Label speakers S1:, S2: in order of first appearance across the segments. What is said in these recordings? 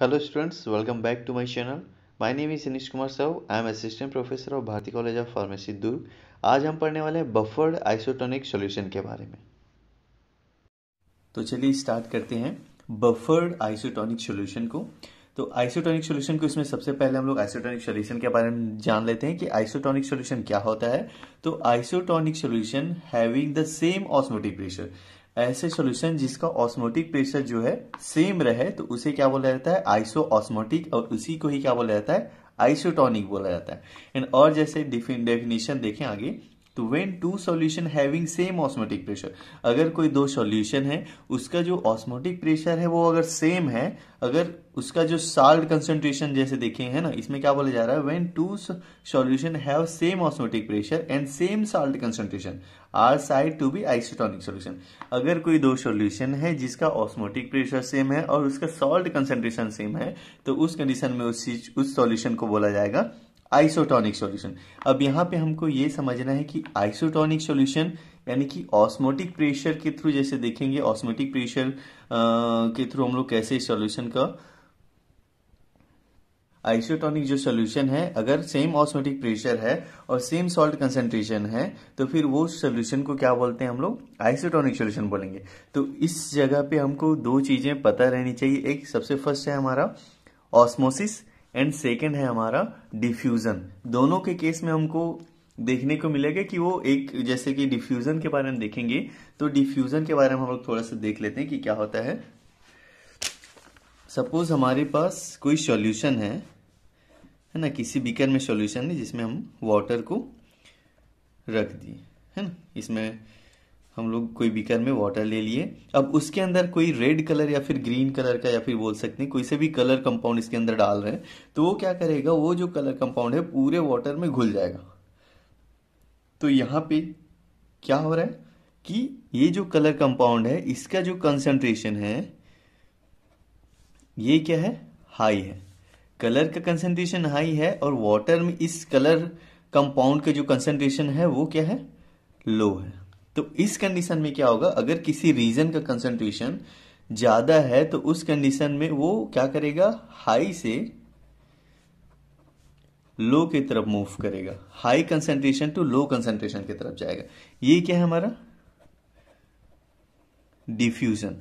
S1: Hello students welcome back to my channel my name is Anish Kumar Sav. I am assistant professor of Bharti college of pharmacy Durg आज हम पढ़ने वाले हैं buffered isotonic solution के बारे में तो चलिए स्टार्ट करते हैं बफर्ड आइसोटोनिक सॉल्यूशन को तो आइसोटोनिक सॉल्यूशन को इसमें सबसे पहले हम लोग आइसोटोनिक सॉल्यूशन के बारे में जान लेते हैं कि आइसोटोनिक सॉल्यूशन क्या होता है तो isotonic solution having the same osmotic pressure ऐसे सॉल्यूशन जिसका ऑस्मोटिक प्रेशर जो है सेम रहे तो उसे क्या बोला जाता है आइसो ऑस्मोटिक और उसी को ही क्या बोला जाता है आइसोटॉनिक बोला जाता है एंड और जैसे डेफिनेशन देखें आगे तो when two solution having same osmotic pressure अगर कोई दो सॉल्यूशन है उसका जो ऑस्मोटिक प्रेशर है वो अगर सेम है अगर उसका जो साल्ट कंसेंट्रेशन जैसे देखे है ना इसमें क्या बोला जा रहा है when two solution have same osmotic pressure and same salt concentration are said to be isotonic solution अगर कोई दो सोल्यूशन है जिसका ऑस्मोटिक प्रेशर सेम है और उसका सॉल्ट कंसेंट्रेशन सेम है तो उस कंडीशन में उस चीज उस सोल्यूशन को बोला जाएगा आइसोटॉनिक सॉल्यूशन अब यहां पे हमको ये समझना है कि आइसोटॉनिक सॉल्यूशन यानी कि ऑस्मोटिक प्रेशर के थ्रू जैसे देखेंगे ऑस्मोटिक प्रेशर के थ्रू हम लोग कैसे सॉल्यूशन का आइसोटॉनिक जो सोल्यूशन है अगर सेम ऑस्मोटिक प्रेशर है और सेम सॉल्ट कंसेंट्रेशन है तो फिर वो सोल्यूशन को क्या बोलते हैं हम लोग आइसोटॉनिक सोल्यूशन बोलेंगे तो इस जगह पे हमको दो चीजें पता रहनी चाहिए एक सबसे फर्स्ट है हमारा ऑस्मोसिस एंड सेकेंड है हमारा डिफ्यूजन दोनों के केस में हमको देखने को मिलेगा कि वो एक जैसे कि डिफ्यूजन के बारे में देखेंगे तो डिफ्यूजन के बारे में हम लोग थोड़ा सा देख लेते हैं कि क्या होता है सपोज हमारे पास कोई सॉल्यूशन है है ना किसी बीकर में सॉल्यूशन है जिसमें हम वाटर को रख दिए है ना इसमें हम लोग कोई बीकर में वाटर ले लिए अब उसके अंदर कोई रेड कलर या फिर ग्रीन कलर का या फिर बोल सकते हैं कोई से भी कलर कंपाउंड इसके अंदर डाल रहे हैं तो वो क्या करेगा वो जो कलर कंपाउंड है पूरे वाटर में घुल जाएगा तो यहाँ पे क्या हो रहा है कि ये जो कलर कंपाउंड है इसका जो कंसेंट्रेशन है ये क्या है हाई है कलर का कंसेंट्रेशन हाई है और वाटर में इस कलर कंपाउंड का जो कंसेंट्रेशन है वो क्या है लो है तो इस कंडीशन में क्या होगा अगर किसी रीजन का कंसंट्रेशन ज्यादा है तो उस कंडीशन में वो क्या करेगा हाई से लो की तरफ मूव करेगा high concentration to low concentration की तरफ जाएगा ये क्या है हमारा डिफ्यूजन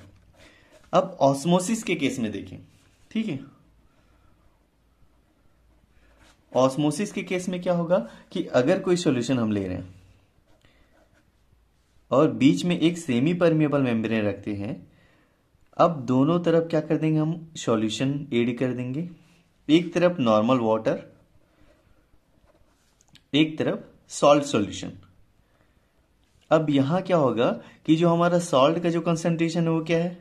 S1: अब ऑस्मोसिस के केस में देखें ठीक है ऑस्मोसिस के केस में क्या होगा कि अगर कोई सॉल्यूशन हम ले रहे हैं और बीच में एक सेमी परमिएबल मेम्ब्रेन रखते हैं अब दोनों तरफ क्या कर देंगे हम सॉल्यूशन एड कर देंगे एक तरफ नॉर्मल वाटर एक तरफ सॉल्ट सॉल्यूशन अब यहां क्या होगा कि जो हमारा सॉल्ट का जो कंसेंट्रेशन है वो क्या है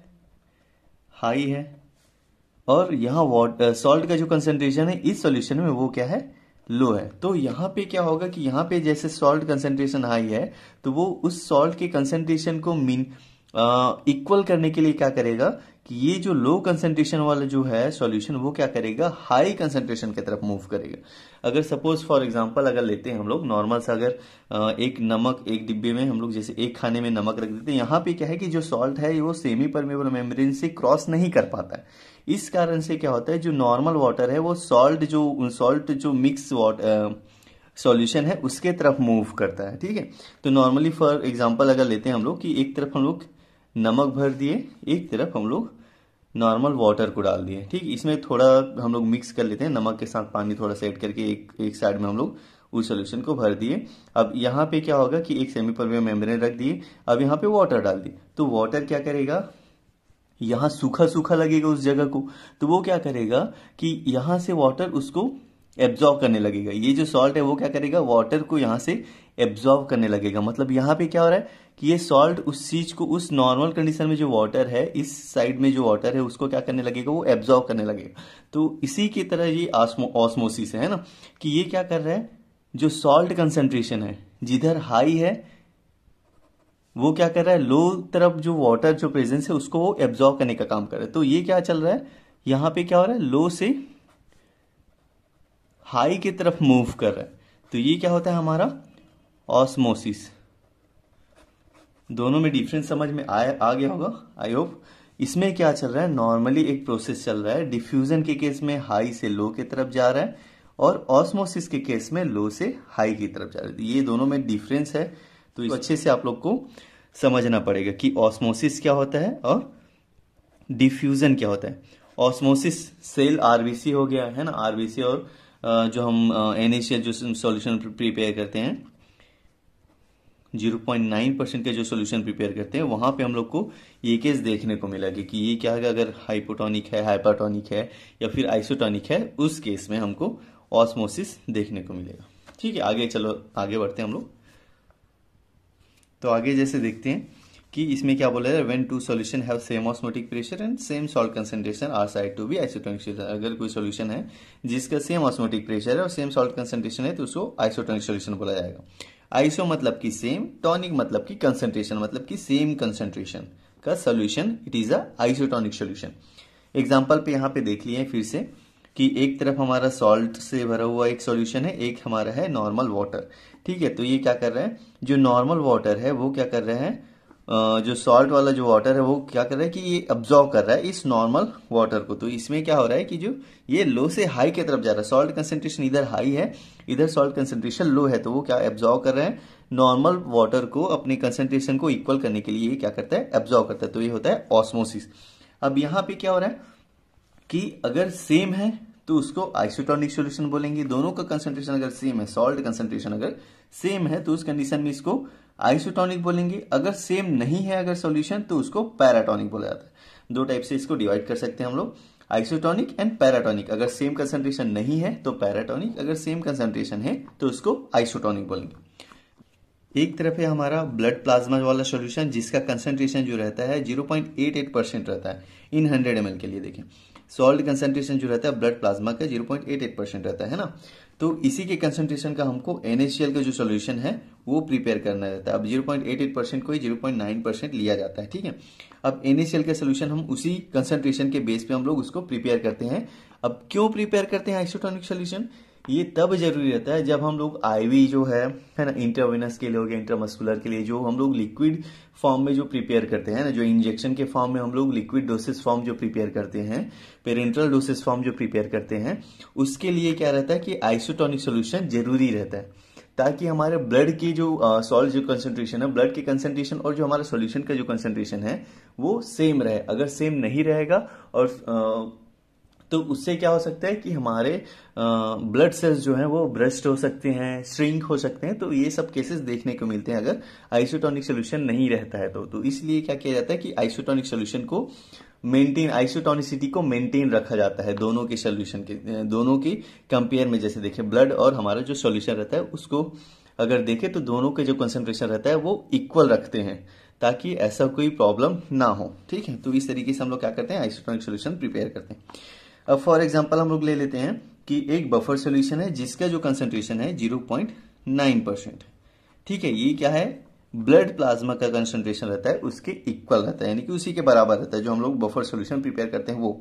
S1: हाई है और यहां सॉल्ट का जो कंसेंट्रेशन है इस सॉल्यूशन में वो क्या है लो है तो यहाँ पे क्या होगा कि यहाँ पे जैसे सॉल्ट कंसेंट्रेशन हाई है तो वो उस सॉल्ट के कंसेंट्रेशन को मीन इक्वल करने के लिए क्या करेगा कि ये जो लो कंसेंट्रेशन वाला जो है सॉल्यूशन वो क्या करेगा हाई कंसेंट्रेशन की तरफ मूव करेगा अगर सपोज फॉर एग्जांपल अगर लेते हैं हम लोग नॉर्मल सा अगर आ, एक नमक एक डिब्बे में हम लोग जैसे एक खाने में नमक रख देते हैं यहां पे क्या है कि जो सॉल्ट है वो सेमी परमेबल मेम्ब्रेन से क्रॉस नहीं कर पाता है इस कारण से क्या होता है जो नॉर्मल वाटर है वो सॉल्ट जो सॉल्ट जो मिक्स वाटर सॉल्यूशन है उसके तरफ मूव करता है ठीक है तो नॉर्मली फॉर एग्जांपल अगर लेते हैं हम लोग कि एक तरफ हम लोग नमक भर दिए एक तरफ हम लोग नॉर्मल वाटर को डाल दिए ठीक इसमें थोड़ा हम लोग मिक्स कर लेते हैं नमक के साथ पानी थोड़ा सा करके एक एक साइड में हम लोग उस सोल्यूशन को भर दिए अब यहाँ पे क्या होगा कि एक सेमी पर मेम्ब्रेन रख दिए अब यहाँ पे वाटर डाल दिए तो वाटर क्या करेगा यहाँ सूखा सूखा लगेगा उस जगह को तो वो क्या करेगा कि यहां से वाटर उसको एब्जॉर्व करने लगेगा ये जो सॉल्ट है वो क्या करेगा वाटर को यहां से एब्जॉर्व करने लगेगा मतलब यहां पे क्या हो रहा है कि ये सॉल्ट उस चीज को उस नॉर्मल कंडीशन में जो वाटर है इस साइड में जो वाटर है उसको क्या करने लगेगा वो एब्जॉर्व करने लगेगा तो इसी की तरह ये ऑस्मोसिस है ना कि ये क्या कर रहा है जो सॉल्ट कंसेंट्रेशन है जिधर हाई है वो क्या कर रहा है लो तरफ जो वाटर जो प्रेजेंस है उसको वो एब्जॉर्व करने का काम कर रहा है तो ये क्या चल रहा है यहां पे क्या हो रहा है लो से हाई की तरफ मूव कर रहा है तो ये क्या होता है हमारा ऑस्मोसिस दोनों में डिफरेंस समझ में आ, आ गया होगा आई होप इसमें क्या चल रहा है नॉर्मली एक प्रोसेस चल रहा है डिफ्यूजन के केस में हाई से लो की तरफ जा रहा है और ऑस्मोसिस के केस में लो से हाई की तरफ जा रहा है तो ये दोनों में डिफरेंस है तो अच्छे से आप लोग को समझना पड़ेगा कि ऑस्मोसिस क्या होता है और डिफ्यूजन क्या होता है ऑस्मोसिस सेल आरबीसी हो गया है ना आरबीसी और जो हम एनएसएल जो सॉल्यूशन प्रिपेयर करते हैं 0.9 परसेंट के जो सॉल्यूशन प्रिपेयर करते हैं वहां पे हम लोग को ये केस देखने को मिला कि ये क्या है अगर हाइपोटोनिक है हाइपाटोनिक है या फिर आइसोटोनिक है उस केस में हमको ऑस्मोसिस देखने को मिलेगा ठीक है आगे चलो आगे बढ़ते हैं हम लोग तो आगे जैसे देखते हैं कि इसमें क्या बोला है when two solution have same osmotic pressure and same salt concentration are said to be isotonic अगर कोई सॉल्यूशन है जिसका सेम ऑस्मोटिक प्रेशर है और सेम सॉल्ट कंसेंट्रेशन है तो उसको आइसोटोनिक सॉल्यूशन बोला जाएगा आइसो मतलब कि सेम टॉनिक मतलब कि कंसेंट्रेशन मतलब कि सेम कंसेंट्रेशन का solution it is a isotonic solution example पे यहाँ पे देख लिए फिर से कि एक तरफ हमारा सॉल्ट से भरा हुआ एक सॉल्यूशन है एक हमारा है नॉर्मल वाटर ठीक है तो ये क्या कर रहे हैं जो नॉर्मल वाटर है वो क्या कर रहे हैं जो सॉल्ट वाला जो वाटर है वो क्या कर रहा है कि ये अब्जॉर्व कर रहा है इस नॉर्मल वाटर को तो इसमें क्या हो रहा है कि जो ये लो से हाई की तरफ जा रहा है सॉल्ट कंसेंट्रेशन इधर हाई है इधर सॉल्ट कंसेंट्रेशन लो है तो वो क्या एब्जॉर्व कर रहे हैं नॉर्मल वाटर को अपने कंसेंट्रेशन को इक्वल करने के लिए क्या करता है एब्जॉर्व करता है तो ये होता है ऑस्मोसिस अब यहां पर क्या हो रहा है कि अगर सेम है तो उसको आइसोटॉनिक सोल्यूशन बोलेंगे दोनों का कंसेंट्रेशन अगर सेम है सॉल्ट कंसेंट्रेशन अगर सेम है तो उस कंडीशन में इसको आइसोटॉनिक बोलेंगे अगर सेम नहीं है अगर सॉल्यूशन तो उसको पैराटॉनिक बोला जाता है दो टाइप से इसको डिवाइड कर सकते हैं हम लोग आइसोटॉनिक एंड पैराटॉनिक अगर सेम कंसेंट्रेशन नहीं है तो पैराटॉनिक अगर सेम कंसंट्रेशन है तो उसको आइसोटॉनिक बोलेंगे एक तरफ है हमारा ब्लड प्लाज्मा वाला सोल्यूशन जिसका कंसंट्रेशन जो रहता है 0.88 परसेंट रहता है इन 100 एम के लिए देखें सॉल्ट कंसेंट्रेशन जो रहता है ब्लड प्लाज्मा का 0.88 परसेंट रहता है ना तो इसी के कंसेंट्रेशन का हमको एनएचसीएल का जो सोल्यूशन है वो प्रिपेयर करना रहता है अब 0.88 परसेंट को ही 0.9 परसेंट लिया जाता है ठीक है अब एनएचसीएल का सोल्यूशन हम उसी कंसेंट्रेशन के बेस पे हम लोग उसको प्रिपेयर करते हैं अब क्यों प्रिपेयर करते हैं आइसोटोनिक सोल्यूशन ये तब जरूरी रहता है जब हम लोग आईवी जो है है ना इंटरवेनस के लिए हो गया इंटरमस्कुलर के लिए जो हम लोग लिक्विड फॉर्म में जो प्रिपेयर करते हैं ना जो इंजेक्शन के फॉर्म में हम लोग लिक्विड डोसेस फॉर्म जो प्रिपेयर करते हैं पेरेंट्रल डोसेस फॉर्म जो प्रिपेयर करते हैं उसके लिए क्या रहता है कि आइसोटोनिक सोल्यूशन जरूरी रहता है ताकि हमारे ब्लड की जो सॉल्ट जो कंसेंट्रेशन है ब्लड के कंसेंट्रेशन और जो हमारा सॉल्यूशन का जो कंसेंट्रेशन है वो सेम रहे अगर सेम नहीं रहेगा और आ, तो उससे क्या हो सकता है कि हमारे ब्लड सेल्स जो हैं वो ब्रस्ट हो सकते हैं श्रिंक हो सकते हैं तो ये सब केसेस देखने को मिलते हैं अगर आइसोटॉनिक सोल्यूशन नहीं रहता है तो, तो इसलिए क्या किया जाता है कि आइसोटॉनिक सोल्यूशन को मेंटेन आइसोटॉनिसिटी को मेंटेन रखा जाता है दोनों के सोल्यूशन के दोनों के कंपेयर में जैसे देखें ब्लड और हमारा जो सोल्यूशन रहता है उसको अगर देखें तो दोनों के जो कंसेंट्रेशन रहता है वो इक्वल रखते हैं ताकि ऐसा कोई प्रॉब्लम ना हो ठीक है तो इस तरीके से हम लोग क्या करते हैं आइसोटॉनिक सोल्यूशन प्रिपेयर करते हैं अब फॉर एग्जाम्पल हम लोग ले लेते हैं कि एक बफर सोल्यूशन है जिसका जो कंसेंट्रेशन है जीरो पॉइंट नाइन परसेंट ठीक है ये क्या है ब्लड प्लाज्मा का कंसेंट्रेशन रहता है उसके इक्वल रहता है यानी कि उसी के बराबर रहता है जो हम लोग बफर सोल्यूशन प्रिपेयर करते हैं वो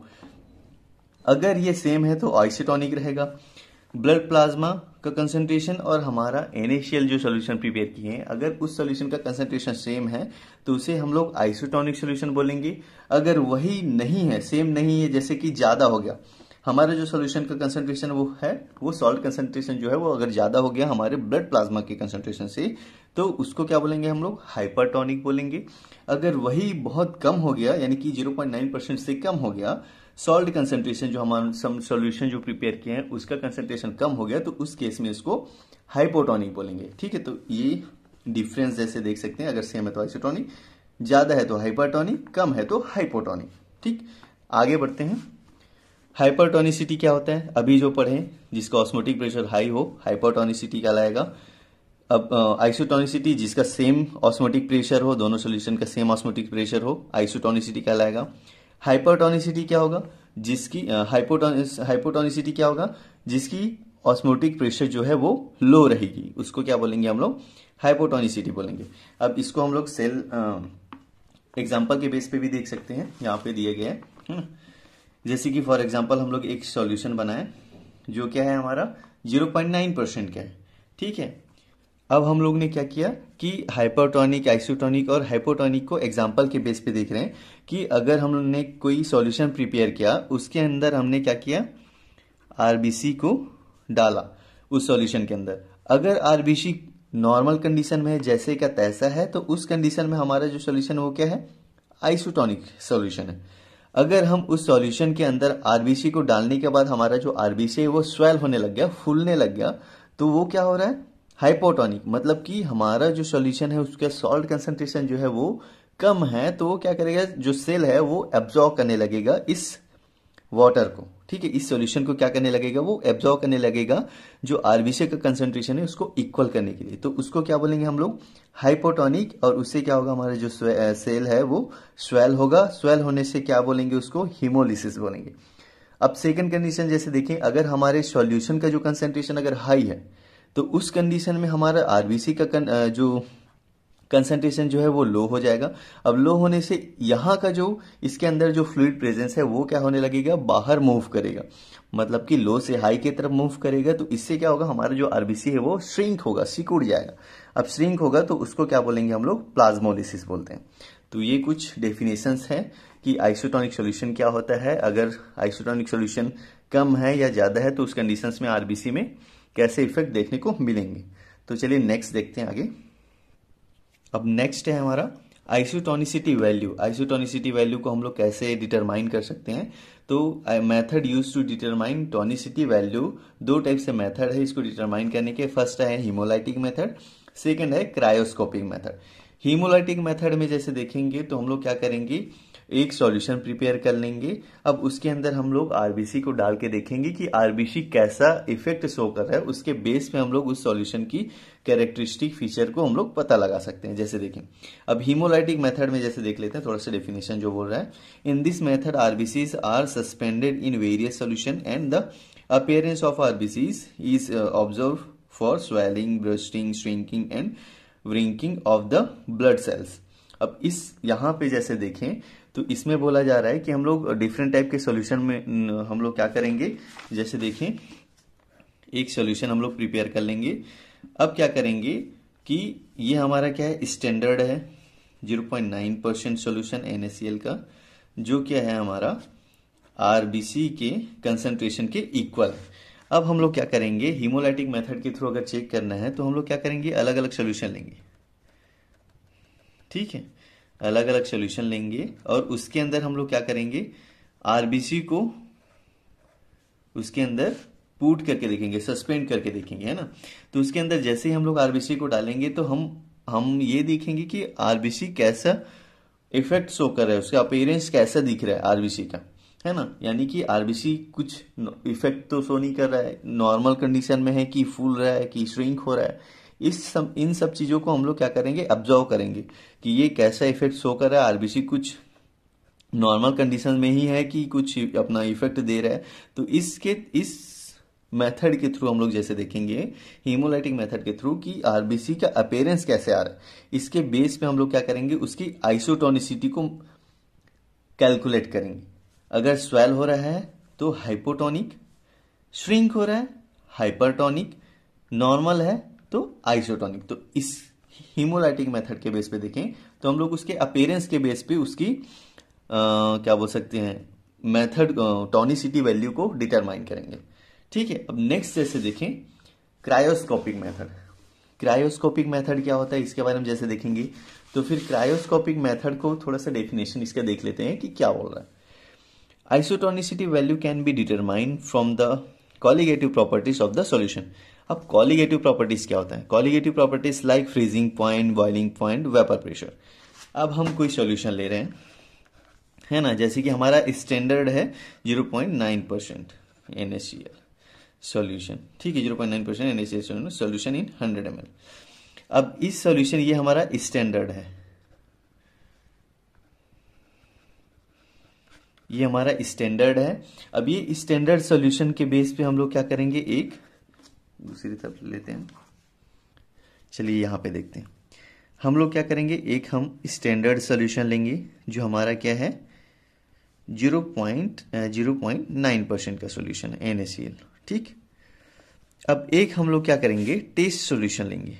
S1: अगर ये सेम है तो आइसोटॉनिक रहेगा ब्लड प्लाज्मा का कंसेंट्रेशन और हमारा एनएशियल जो सोल्यूशन प्रिपेयर किए हैं अगर उस सोल्यूशन का कंसेंट्रेशन सेम है तो उसे हम लोग आइसोटॉनिक सोल्यूशन बोलेंगे अगर वही नहीं है सेम नहीं है जैसे कि ज़्यादा हो गया हमारा जो सोल्यूशन का कंसेंट्रेशन वो है वो सॉल्ट कंसेंट्रेशन जो है वो अगर ज़्यादा हो गया हमारे ब्लड प्लाज्मा के कंसेंट्रेशन से तो उसको क्या बोलेंगे हम लोग हाइपरटॉनिक बोलेंगे अगर वही बहुत कम हो गया यानी कि 0.9 परसेंट से कम हो गया सॉल्ट कंसेंट्रेशन जो हमारे सम सोल्यूशन जो प्रिपेयर किए हैं उसका कंसेंट्रेशन कम हो गया तो उस केस में इसको हाइपोटोनिक बोलेंगे ठीक है तो ये डिफरेंस जैसे देख सकते हैं अगर सेम है तो आइसोटोनिक ज्यादा है तो हाइपरटोनिक कम है तो हाइपोटोनिक ठीक आगे बढ़ते हैं हाइपरटोनिसिटी क्या होता है अभी जो पढ़े जिसका ऑस्मोटिक प्रेशर हाई हो हाइपरटोनिसिटी लाएगा अब आइसोटोनिसिटी जिसका सेम ऑस्मोटिक प्रेशर हो दोनों सोल्यूशन का सेम ऑस्मोटिक प्रेशर हो आइसोटोनिसिटी क्या लाएगा हाइपरटोनिसिटी क्या होगा जिसकी हाइपोटोनिसिटी क्या होगा जिसकी ऑस्मोटिक प्रेशर जो है वो लो रहेगी उसको क्या बोलेंगे हम लोग हाइपोटोनिसिटी बोलेंगे अब इसको हम लोग सेल एग्जाम्पल के बेस पे भी देख सकते हैं यहाँ पे दिए गए है हम्म। जैसे कि फॉर एग्जाम्पल हम लोग एक सॉल्यूशन बनाए जो क्या है हमारा 0.9 परसेंट का है ठीक है अब हम लोग ने क्या किया कि हाइपरटोनिक आइसोटोनिक और हाइपोटोनिक को एग्जाम्पल के बेस पे देख रहे हैं कि अगर हम लोग ने कोई सॉल्यूशन प्रिपेयर किया उसके अंदर हमने क्या किया आरबीसी को डाला उस सॉल्यूशन के अंदर अगर आरबीसी नॉर्मल कंडीशन में है जैसे का तैसा है तो उस कंडीशन में हमारा जो सोल्यूशन वो क्या है आइसोटोनिक सोल्यूशन है अगर हम उस सॉल्यूशन के अंदर आरबीसी को डालने के बाद हमारा जो आरबीसी है वो स्वेल होने लग गया फूलने लग गया तो वो क्या हो रहा है हाइपोटोनिक मतलब कि हमारा जो सॉल्यूशन है उसका सॉल्ट कंसेंट्रेशन जो है वो कम है तो वो क्या करेगा जो सेल है वो एब्जॉर्व करने लगेगा इस वाटर को ठीक है इस सॉल्यूशन को क्या करने लगेगा वो एब्जॉर्व करने लगेगा जो आरबीसी का कंसेंट्रेशन है उसको इक्वल करने के लिए तो उसको क्या बोलेंगे हम लोग हाइपोटोनिक और उससे क्या होगा हमारा जो सेल है वो स्वेल होगा स्वेल होने से क्या बोलेंगे उसको हिमोलिसिस बोलेंगे अब सेकंड कंडीशन जैसे देखें अगर हमारे सॉल्यूशन का जो कंसेंट्रेशन अगर हाई है तो उस कंडीशन में हमारा आरबीसी का कन, जो कंसंट्रेशन जो है वो लो हो जाएगा अब लो होने से यहाँ का जो इसके अंदर जो फ्लूड प्रेजेंस है वो क्या होने लगेगा बाहर मूव करेगा मतलब कि लो से हाई की तरफ मूव करेगा तो इससे क्या होगा हमारा जो आरबीसी है वो श्रिंक होगा सिकुड़ जाएगा अब श्रिंक होगा तो उसको क्या बोलेंगे हम लोग प्लाज्मोलिसिस बोलते हैं तो ये कुछ डेफिनेशंस हैं कि आइसोटॉनिक सॉल्यूशन क्या होता है अगर आइसोटॉनिक सॉल्यूशन कम है या ज्यादा है तो उस कंडीशंस में आरबीसी में कैसे इफेक्ट देखने को मिलेंगे तो चलिए नेक्स्ट देखते हैं आगे अब नेक्स्ट है हमारा आइसोटोनिसिटी वैल्यू आइसोटोनिसिटी वैल्यू को हम लोग कैसे डिटरमाइन कर सकते हैं तो method use to determine tonicity value दो टाइप से मेथड है इसको डिटरमाइन करने के फर्स्ट है हीमोलाइटिक मेथड सेकेंड है क्रायोस्कोपिक मेथड हीमोलाइटिक मेथड में जैसे देखेंगे तो हम लोग क्या करेंगे एक सॉल्यूशन प्रिपेयर कर लेंगे अब उसके अंदर हम लोग आरबीसी को डाल के देखेंगे कि आरबीसी कैसा इफेक्ट शो कर रहा है उसके बेस पे हम लोग उस सॉल्यूशन की कैरेक्टरिस्टिक फीचर को हम लोग पता लगा सकते हैं जैसे देखें अब हीमोलाइटिक मेथड में जैसे देख लेते हैं थोड़ा सा डेफिनेशन जो बोल रहा है in this method RBCs are suspended in various solution and the appearance of RBCs is observe for swelling bursting bursting, and wrinkling of the blood cells अब इस यहां पे जैसे देखें तो इसमें बोला जा रहा है कि हम लोग डिफरेंट टाइप के सॉल्यूशन में हम लोग क्या करेंगे जैसे देखें एक सॉल्यूशन हम लोग प्रिपेयर कर लेंगे अब क्या करेंगे कि ये हमारा क्या है स्टैंडर्ड है 0.9 परसेंट सोल्यूशन एन का जो क्या है हमारा आर के कंसनट्रेशन के इक्वल अब हम लोग क्या करेंगे हीमोलाइटिक मेथड के थ्रू अगर चेक करना है तो हम लोग क्या करेंगे अलग अलग सोल्यूशन लेंगे ठीक है अलग अलग सोल्यूशन लेंगे और उसके अंदर हम लोग क्या करेंगे आरबीसी को उसके अंदर पुट करके देखेंगे सस्पेंड करके देखेंगे है ना तो उसके अंदर जैसे ही हम लोग आरबीसी को डालेंगे तो हम हम ये देखेंगे कि आरबीसी कैसा इफेक्ट शो कर रहा है उसका अपेयरेंस कैसा दिख रहा है आरबीसी का है ना यानी कि आरबीसी कुछ इफेक्ट तो शो नहीं कर रहा है नॉर्मल कंडीशन में है कि फूल रहा है कि श्रिंक हो रहा है इस सब इन सब चीज़ों को हम लोग क्या करेंगे ऑब्जर्व करेंगे कि ये कैसा इफेक्ट शो कर रहा है आरबीसी कुछ नॉर्मल कंडीशन में ही है कि कुछ अपना इफेक्ट दे रहा है तो इसके इस मेथड के थ्रू हम लोग जैसे देखेंगे हीमोलाइटिक मेथड के थ्रू कि आरबीसी का अपेयरेंस कैसे आ रहा है इसके बेस पे हम लोग क्या करेंगे उसकी आइसोटोनिसिटी को कैलकुलेट करेंगे अगर स्वेल हो रहा है तो हाइपोटोनिक श्रिंक हो रहा है हाइपरटोनिक नॉर्मल है तो आइसोटोनिक तो इस हीमोलाइटिक मेथड के बेस पे देखें तो हम लोग उसके अपेयरेंस के बेस पे उसकी आ, क्या बोल सकते हैं मेथड टॉनिसिटी वैल्यू को डिटरमाइन करेंगे ठीक है अब नेक्स्ट जैसे देखें क्रायोस्कोपिक मेथड क्रायोस्कोपिक मेथड क्या होता है इसके बारे में जैसे देखेंगे तो फिर क्रायोस्कोपिक मेथड को थोड़ा सा डेफिनेशन इसका देख लेते हैं कि क्या बोल रहा है isotonicity value can be determine from the colligative properties of the solution अब कॉलीगेटिव प्रॉपर्टीज क्या होता है colligative properties like freezing point boiling point vapour pressure अब हम कोई सॉल्यूशन ले रहे हैं है ना जैसे कि हमारा स्टैंडर्ड है zero point nine percent N S C L solution ठीक है zero point nine percent N S C L solution in hundred M L अब इस सॉल्यूशन ये हमारा स्टैंडर्ड है ये हमारा स्टैंडर्ड है अब ये स्टैंडर्ड सॉल्यूशन के बेस पे हम लोग क्या करेंगे एक दूसरी तरफ लेते हैं चलिए यहाँ पे देखते हैं हम लोग क्या करेंगे एक हम स्टैंडर्ड सॉल्यूशन लेंगे जो हमारा क्या है zero point zero point nine percent का सॉल्यूशन है एन ठीक अब एक हम लोग क्या करेंगे टेस्ट सॉल्यूशन लेंगे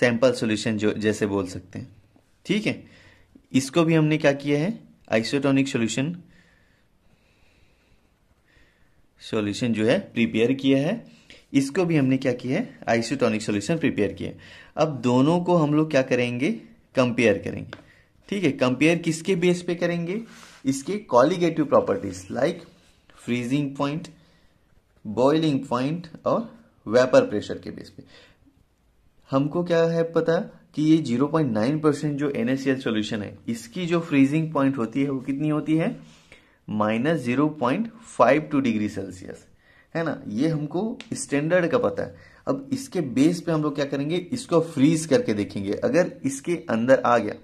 S1: सैंपल सॉल्यूशन जो जैसे बोल सकते हैं ठीक है इसको भी हमने क्या किया है आइसोटोनिक सोल्यूशन सॉल्यूशन जो है प्रिपेयर किया है इसको भी हमने क्या किया है आइसोटोनिक सॉल्यूशन प्रिपेयर किया अब दोनों को हम लोग क्या करेंगे कंपेयर करेंगे ठीक है कंपेयर किसके बेस पे करेंगे इसके colligative properties like freezing point boiling point और वेपर प्रेशर के बेस पे हमको क्या है पता कि ये 0.9 परसेंट जो एनएसएल सॉल्यूशन है इसकी जो फ्रीजिंग पॉइंट होती है वो कितनी होती है minus zero point five two degree Celsius है ना ये हमको स्टैंडर्ड का पता है अब इसके बेस पे हम लोग क्या करेंगे इसको फ्रीज करके देखेंगे अगर इसके अंदर आ गया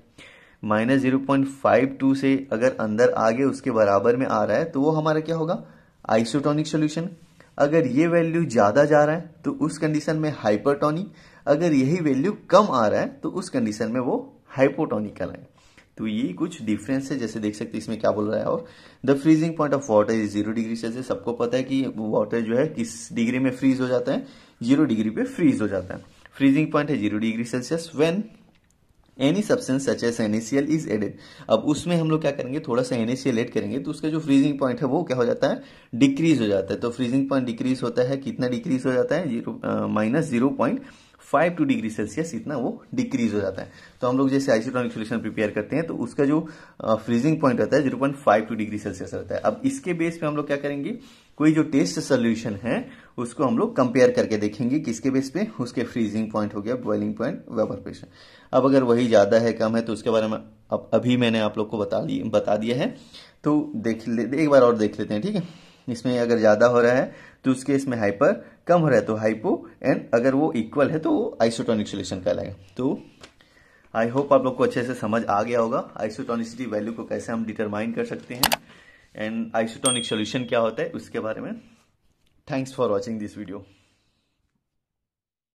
S1: minus zero point five two से अगर अंदर आ गया उसके बराबर में आ रहा है तो वो हमारा क्या होगा आइसोटोनिक सोल्यूशन अगर ये वैल्यू ज्यादा जा रहा है तो उस कंडीशन में हाइपरटोनिक अगर यही वैल्यू कम आ रहा है तो उस कंडीशन में वो हाइपोटोनिक कहलाएंगे तो ये कुछ डिफरेंस है जैसे देख सकते हैं इसमें क्या बोल रहा है और the freezing point of water is zero degree Celsius सबको पता है कि वाटर जो है किस डिग्री में फ्रीज हो जाता है जीरो डिग्री पे फ्रीज हो जाता है फ्रीजिंग पॉइंट है zero degree Celsius when any substance such as NaCl is added अब उसमें हम लोग क्या करेंगे थोड़ा सा एनएसीएल एड करेंगे तो उसका जो फ्रीजिंग पॉइंट है वो क्या हो जाता है डिक्रीज हो जाता है तो फ्रीजिंग पॉइंट डिक्रीज होता है कितना डिक्रीज हो जाता है minus zero point five two degree Celsius इतना वो डिक्रीज हो जाता है तो हम लोग जैसे आइसोटोनिक सोल्यूशन प्रिपेयर करते हैं तो उसका जो फ्रीजिंग पॉइंट रहता है zero point five two degree Celsius रहता है अब इसके बेस पे हम लोग क्या करेंगे कोई जो टेस्ट सोल्यूशन है उसको हम लोग कंपेयर करके देखेंगे किसके बेस पे उसके फ्रीजिंग पॉइंट हो गया बॉइलिंग पॉइंट वेपर प्रेशर अब अगर वही ज़्यादा है कम है तो उसके बारे में अब अभी मैंने आप लोग को बता दी बता दिया है तो देख ले एक बार और देख लेते हैं ठीक है इसमें अगर ज़्यादा हो रहा है तो उसके इसमें हाइपर कम हो रहा है तो हाइपो एंड अगर वो इक्वल है तो वो आइसोटोनिक सोल्यूशन कहलाएगा तो आई होप आप लोग को अच्छे से समझ आ गया होगा आइसोटोनिसिटी वैल्यू को कैसे हम डिटरमाइन कर सकते हैं एंड आइसोटोनिक सोल्यूशन क्या होता है उसके बारे में thanks for watching this video